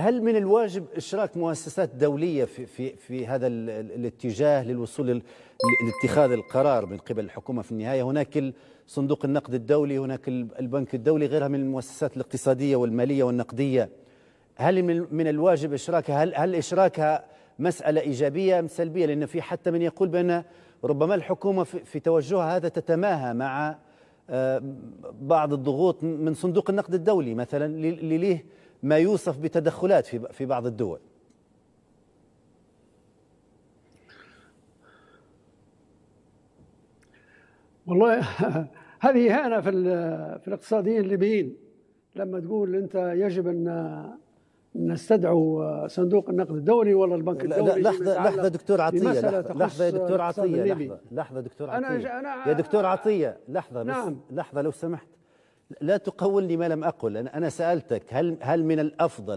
هل من الواجب اشراك مؤسسات دوليه في في في هذا الاتجاه للوصول لاتخاذ القرار من قبل الحكومه في النهايه هناك صندوق النقد الدولي هناك البنك الدولي غيرها من المؤسسات الاقتصاديه والماليه والنقديه هل من الواجب اشراكها هل هل اشراكها مساله ايجابيه ام سلبيه لان في حتى من يقول بان ربما الحكومه في توجهها هذا تتماهى مع آه، بعض الضغوط من صندوق النقد الدولي مثلا لليه ما يوصف بتدخلات في في بعض الدول والله هذه إهانة في في الاقتصاديين الليبيين لما تقول أنت يجب أن نستدعو صندوق النقد الدولي ولا البنك الدولي لا لحظة لحظة دكتور عطية لحظة, لحظة يا دكتور عطية لحظة لحظة دكتور عطية أنا أنا يا دكتور عطية لحظة نعم لحظة لو سمحت لا تقول لي ما لم أقل أنا سألتك هل, هل من الأفضل